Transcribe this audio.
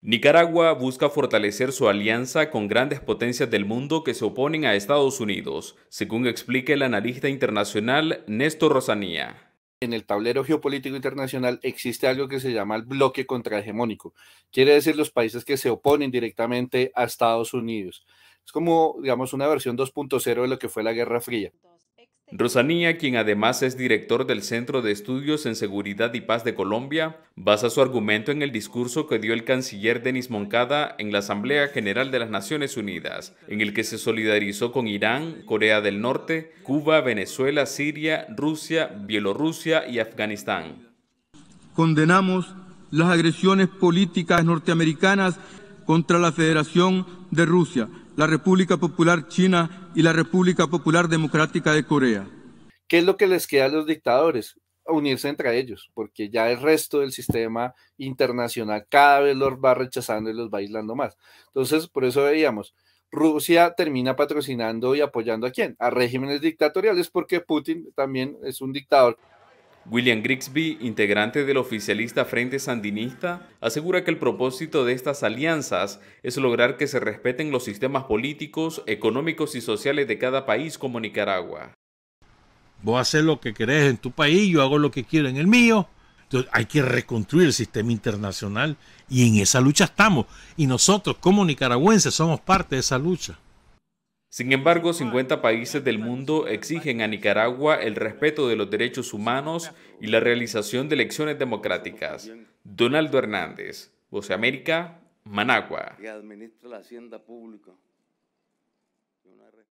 Nicaragua busca fortalecer su alianza con grandes potencias del mundo que se oponen a Estados Unidos, según explica el analista internacional Néstor Rosanía. En el tablero geopolítico internacional existe algo que se llama el bloque contrahegemónico. Quiere decir los países que se oponen directamente a Estados Unidos. Es como, digamos, una versión 2.0 de lo que fue la Guerra Fría. Rosanía, quien además es director del Centro de Estudios en Seguridad y Paz de Colombia, basa su argumento en el discurso que dio el canciller Denis Moncada en la Asamblea General de las Naciones Unidas, en el que se solidarizó con Irán, Corea del Norte, Cuba, Venezuela, Siria, Rusia, Bielorrusia y Afganistán. Condenamos las agresiones políticas norteamericanas contra la Federación de Rusia, la República Popular China y la República Popular Democrática de Corea. ¿Qué es lo que les queda a los dictadores? unirse entre ellos, porque ya el resto del sistema internacional cada vez los va rechazando y los va aislando más. Entonces, por eso veíamos, Rusia termina patrocinando y apoyando a quién? A regímenes dictatoriales, porque Putin también es un dictador. William Grigsby, integrante del oficialista Frente Sandinista, asegura que el propósito de estas alianzas es lograr que se respeten los sistemas políticos, económicos y sociales de cada país como Nicaragua. Vos haces lo que querés en tu país, yo hago lo que quiero en el mío. Entonces hay que reconstruir el sistema internacional y en esa lucha estamos. Y nosotros como nicaragüenses somos parte de esa lucha. Sin embargo, 50 países del mundo exigen a Nicaragua el respeto de los derechos humanos y la realización de elecciones democráticas. Donaldo Hernández, Voce América, Managua.